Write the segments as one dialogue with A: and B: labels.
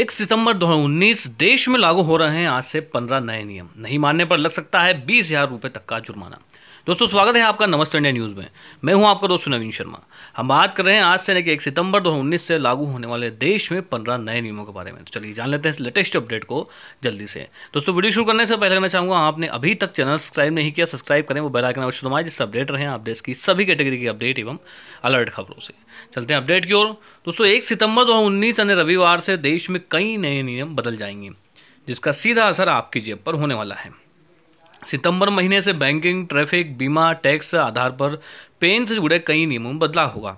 A: एक सितंबर 2019 देश में लागू हो रहे हैं आज से 15 नए नियम नहीं मानने पर लग सकता है बीस हजार रुपए तक का जुर्माना दोस्तों स्वागत है आपका नमस्ते इंडिया न्यूज़ में मैं हूं आपका दोस्त नवीन शर्मा हम बात कर रहे हैं आज से लेकर एक सितंबर 2019 से लागू होने वाले देश में पंद्रह नए नियमों के बारे में तो चलिए जान लेते हैं इस लेटेस्ट अपडेट को जल्दी से दोस्तों वीडियो शुरू करने से पहले मैं चाहूँगा आपने अभी तक चैनल सब्सक्राइब नहीं किया सब्सक्राइब करें वो बेलाइकन अवश्य दबाएं जिससे अपडेट रहे आप देश की सभी कैटेगरी की अपडेट एवं अलर्ट खबरों से चलते हैं अपडेट की ओर दोस्तों एक सितंबर दो यानी रविवार से देश में कई नए नियम बदल जाएंगे जिसका सीधा असर आपकी जेब पर होने वाला है सितंबर महीने से बैंकिंग ट्रैफिक बीमा टैक्स आधार पर पेन से जुड़े कई नियमों में बदलाव होगा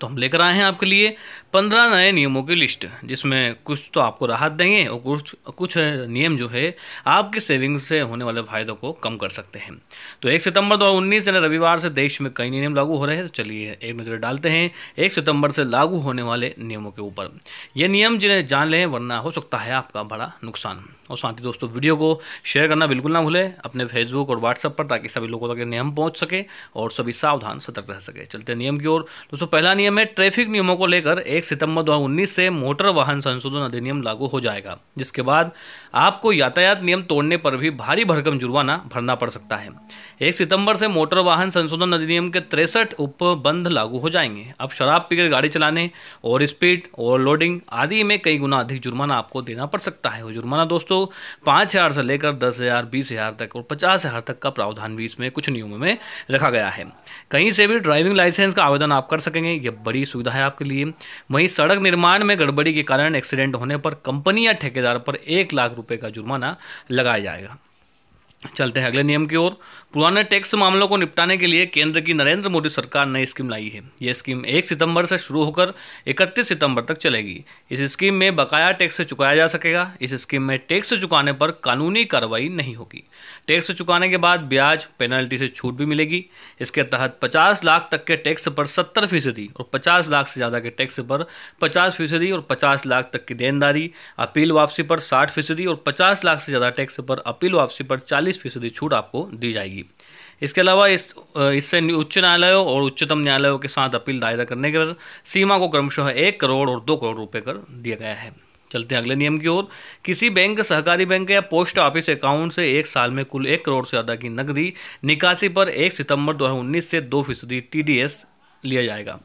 A: तो हम लेकर आए हैं आपके लिए पंद्रह नए नियमों की लिस्ट जिसमें कुछ तो आपको राहत देंगे और कुछ कुछ नियम जो है आपके सेविंग्स से होने वाले फायदों को कम कर सकते हैं तो एक सितंबर 2019 यानी रविवार से देश में कई नियम लागू हो रहे हैं तो चलिए एक नज़र डालते हैं एक सितंबर से लागू होने वाले नियमों के ऊपर ये नियम जिन्हें जान लें वरना हो सकता है आपका बड़ा नुकसान और साथ ही दोस्तों वीडियो को शेयर करना बिल्कुल ना भूलें अपने फेसबुक और व्हाट्सएप पर ताकि सभी लोगों तक नियम पहुंच सके और सभी सावधान सतर्क रह सके चलते नियम की ओर दोस्तों पहला नियम है ट्रैफिक नियमों को लेकर एक सितंबर 2019 से मोटर वाहन संशोधन अधिनियम लागू हो जाएगा जिसके बाद आपको यातायात नियम तोड़ने पर भी भारी भरकम जुर्माना भरना पड़ सकता है एक सितंबर से मोटर वाहन संशोधन अधिनियम के तिरसठ उपबंध लागू हो जाएंगे अब शराब पीकर गाड़ी चलाने ओवर स्पीड ओवरलोडिंग आदि में कई गुना अधिक जुर्माना आपको देना पड़ सकता है जुर्माना दोस्तों पाँच से लेकर दस हज़ार बीस हज़ार तक और पचास हज़ार तक का प्रावधान भी इसमें कुछ नियमों में रखा गया है कहीं से भी ड्राइविंग लाइसेंस का आवेदन आप कर सकेंगे यह बड़ी सुविधा है आपके लिए वहीं सड़क निर्माण में गड़बड़ी के कारण एक्सीडेंट होने पर कंपनी या ठेकेदार पर एक लाख रुपए का जुर्माना लगाया जाएगा चलते हैं अगले नियम की ओर पुराने टैक्स मामलों को निपटाने के लिए केंद्र की नरेंद्र मोदी सरकार नई स्कीम लाई है यह स्कीम 1 सितंबर से शुरू होकर 31 सितंबर तक चलेगी इस स्कीम में बकाया टैक्स चुकाया जा सकेगा इस स्कीम में टैक्स चुकाने पर कानूनी कार्रवाई नहीं होगी टैक्स चुकाने के बाद ब्याज पेनल्टी से छूट भी मिलेगी इसके तहत पचास लाख तक के टैक्स पर सत्तर फीसदी और पचास लाख से ज़्यादा के टैक्स पर पचास फीसदी और पचास लाख तक की देनदारी अपील वापसी पर साठ फीसदी और पचास लाख से ज़्यादा टैक्स पर अपील वापसी पर चालीस चालीस फीसदी छूट आपको दी जाएगी इसके अलावा इस इससे उच्च न्यायालयों और उच्चतम न्यायालयों के साथ अपील दायर करने के सीमा को क्रमशः एक करोड़ और दो करोड़ रुपये कर दिया गया है चलते हैं अगले नियम की ओर किसी बैंक सहकारी बैंक या पोस्ट ऑफिस अकाउंट से एक साल में कुल एक करोड़ से ज़्यादा की नकदी निकासी पर एक सितंबर 2019 से दो फीसदी टी लिया जाएगा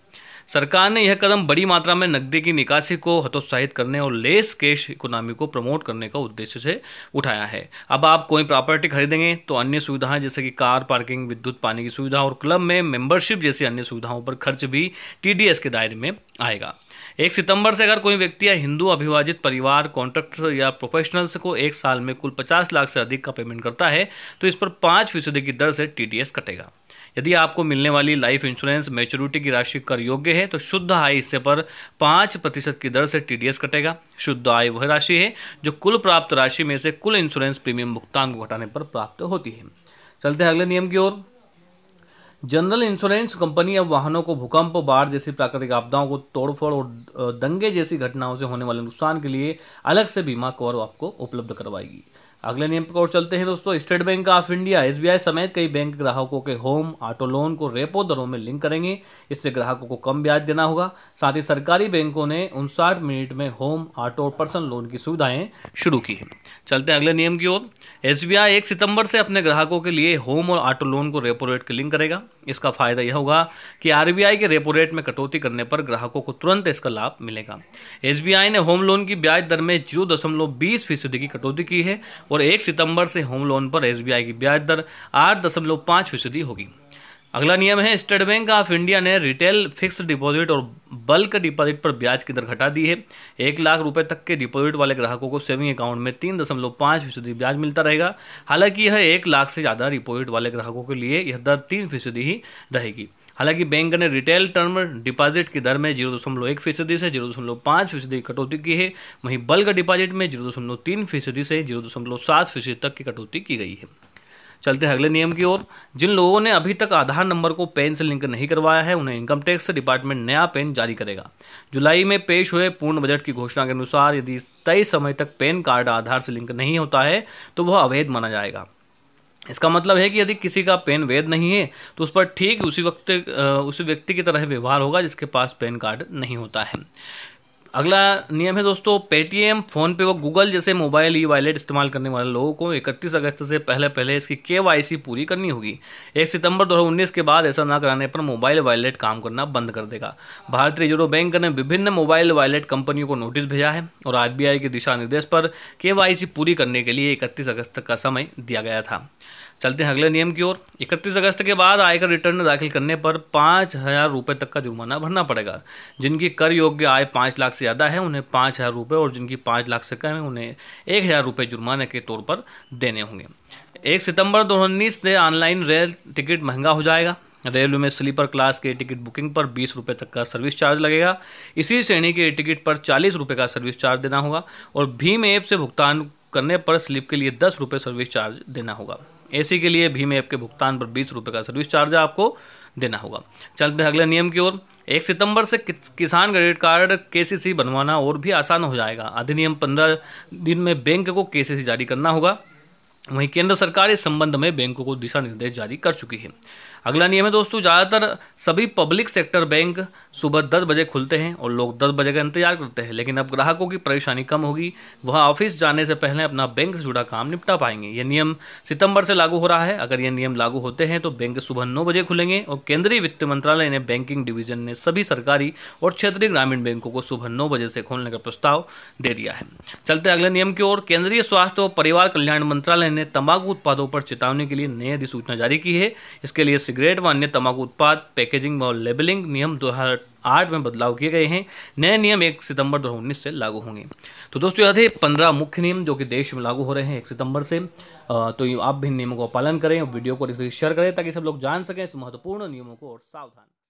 A: सरकार ने यह कदम बड़ी मात्रा में नकदी की निकासी को हतोत्साहित करने और लेस कैश इकोनॉमी को प्रमोट करने का उद्देश्य से उठाया है अब आप कोई प्रॉपर्टी खरीदेंगे तो अन्य सुविधाएं जैसे कि कार पार्किंग विद्युत पानी की सुविधा और क्लब में मेंबरशिप जैसी अन्य सुविधाओं पर खर्च भी टी के दायरे में आएगा एक सितंबर से अगर कोई व्यक्ति या हिंदू अभिवाजित परिवार कॉन्ट्रैक्टर या प्रोफेशनल्स को एक साल में कुल पचास लाख से अधिक का पेमेंट करता है तो इस पर पाँच फीसदी की दर से टी कटेगा यदि आपको मिलने वाली लाइफ इंश्योरेंस मेच्योरिटी की राशि कर योग्य है तो शुद्ध आय हिस्से पर पाँच प्रतिशत की दर से टीडीएस कटेगा शुद्ध आय वह राशि है जो कुल प्राप्त राशि में से कुल इंश्योरेंस प्रीमियम भुगतान को घटाने पर प्राप्त होती है चलते हैं अगले नियम की ओर जनरल इंश्योरेंस कंपनी अब वाहनों को भूकंप बाढ़ जैसी प्राकृतिक आपदाओं को तोड़फोड़ और दंगे जैसी घटनाओं से होने वाले नुकसान के लिए अलग से बीमा कवर आपको उपलब्ध करवाएगी अगले नियम की ओर चलते हैं दोस्तों State Bank of India SBI समेत कई बैंक ग्राहकों के होम ऑटो लोन को रेपो दरों में लिंक करेंगे इससे ग्राहकों को कम ब्याज देना होगा साथ ही सरकारी बैंकों ने उनसाठ मिनट में होम ऑटो और पर्सनल लोन की सुविधाएं शुरू की हैं चलते हैं अगले नियम की ओर एस बी एक सितंबर से अपने ग्राहकों के लिए होम और ऑटो लोन को रेपो रेट के लिंक करेगा इसका फायदा यह होगा कि आरबीआई के रेपो रेट में कटौती करने पर ग्राहकों को तुरंत इसका लाभ मिलेगा एसबीआई ने होम लोन की ब्याज दर में जीरो दशमलव बीस फीसदी की कटौती की है और एक सितंबर से होम लोन पर एसबीआई की ब्याज दर आठ दशमलव पाँच फीसदी होगी अगला नियम है स्टेट बैंक ऑफ इंडिया ने रिटेल फिक्स डिपॉजिट और बल्क डिपॉजिट पर ब्याज की दर घटा दी है एक लाख रुपए तक के डिपॉजिट वाले ग्राहकों को सेविंग अकाउंट में तीन दशमलव पाँच फीसदी ब्याज मिलता रहेगा हालांकि यह एक लाख से ज़्यादा डिपॉजिट वाले ग्राहकों के लिए यह दर तीन फीसदी ही रहेगी हालांकि बैंक ने रिटेल टर्म डिपॉजिट की दर में जीरो दशमलव एक फीसदी से जीरो दशमलव पाँच फीसदी की कटौती की है वहीं बल्क डिपॉजिट में जीरो दशमलव तीन फीसदी से जीरो दशमलव सात फीसदी तक की कटौती की गई है चलते हैं अगले नियम की ओर जिन लोगों ने अभी तक आधार नंबर को पेन से लिंक नहीं करवाया है उन्हें इनकम टैक्स डिपार्टमेंट नया पेन जारी करेगा जुलाई में पेश हुए पूर्ण बजट की घोषणा के अनुसार यदि तय समय तक पेन कार्ड आधार से लिंक नहीं होता है तो वह अवैध माना जाएगा इसका मतलब है कि यदि किसी का पेन वैध नहीं है तो उस पर ठीक उसी वक्त उसी व्यक्ति की तरह व्यवहार होगा जिसके पास पेन कार्ड नहीं होता है अगला नियम है दोस्तों पेटीएम फ़ोनपे व गूगल जैसे मोबाइल ई वॉलेट इस्तेमाल करने वाले लोगों को 31 अगस्त से पहले पहले इसकी के पूरी करनी होगी 1 सितंबर 2019 के बाद ऐसा ना कराने पर मोबाइल वॉलेट काम करना बंद कर देगा भारतीय रिजर्व बैंक ने विभिन्न मोबाइल वॉलेट कंपनियों को नोटिस भेजा है और आर के दिशा निर्देश पर के पूरी करने के लिए इकतीस अगस्त तक का समय दिया गया था चलते हैं अगले नियम की ओर 31 अगस्त के बाद आयकर रिटर्न दाखिल करने पर पाँच हज़ार रुपये तक का जुर्माना भरना पड़ेगा जिनकी कर योग्य आय पाँच लाख से ज़्यादा है उन्हें पाँच हज़ार रुपये और जिनकी पाँच लाख से कम है उन्हें एक हज़ार रुपये जुर्माने के तौर पर देने होंगे एक सितंबर 2019 से ऑनलाइन रेल टिकट महंगा हो जाएगा रेलवे में स्लीपर क्लास के टिकट बुकिंग पर बीस रुपये तक का सर्विस चार्ज लगेगा इसी श्रेणी के टिकट पर चालीस रुपये का सर्विस चार्ज देना होगा और भीम ऐप से भुगतान करने पर स्लिप के लिए दस रुपये सर्विस चार्ज देना होगा एसी के लिए भीम ऐप के भुगतान पर बीस रुपये का सर्विस चार्ज आपको देना होगा चलते हैं अगले नियम की ओर एक सितंबर से किसान क्रेडिट कार्ड केसीसी बनवाना और भी आसान हो जाएगा अधिनियम पंद्रह दिन में बैंक को केसीसी जारी करना होगा वहीं केंद्र सरकार इस संबंध में बैंकों को दिशा निर्देश जारी कर चुकी है अगला नियम है दोस्तों ज़्यादातर सभी पब्लिक सेक्टर बैंक सुबह दस बजे खुलते हैं और लोग दस बजे का इंतजार करते हैं लेकिन अब ग्राहकों की परेशानी कम होगी वह ऑफिस जाने से पहले अपना बैंक से जुड़ा काम निपटा पाएंगे यह नियम सितंबर से लागू हो रहा है अगर यह नियम लागू होते हैं तो बैंक सुबह नौ बजे खुलेंगे और केंद्रीय वित्त मंत्रालय ने बैंकिंग डिवीजन ने सभी सरकारी और क्षेत्रीय ग्रामीण बैंकों को सुबह नौ बजे से खोलने का प्रस्ताव दे दिया है चलते अगले नियम की ओर केंद्रीय स्वास्थ्य और परिवार कल्याण मंत्रालय ने तंबाकू उत्पादों पर चेतावनी के लिए नई अधिसूचना जारी की है इसके लिए सिगरेट व अन्य तंबाकू उत्पाद पैकेजिंग व लेबलिंग नियम दो आठ में बदलाव किए गए हैं नए नियम एक सितंबर दो उन्नीस से लागू होंगे तो दोस्तों यह थे पंद्रह मुख्य नियम जो कि देश में लागू हो रहे हैं एक सितंबर से तो आप भी नियमों का पालन करें और वीडियो को शेयर करें ताकि सब लोग जान सकें इस महत्वपूर्ण नियमों को और सावधान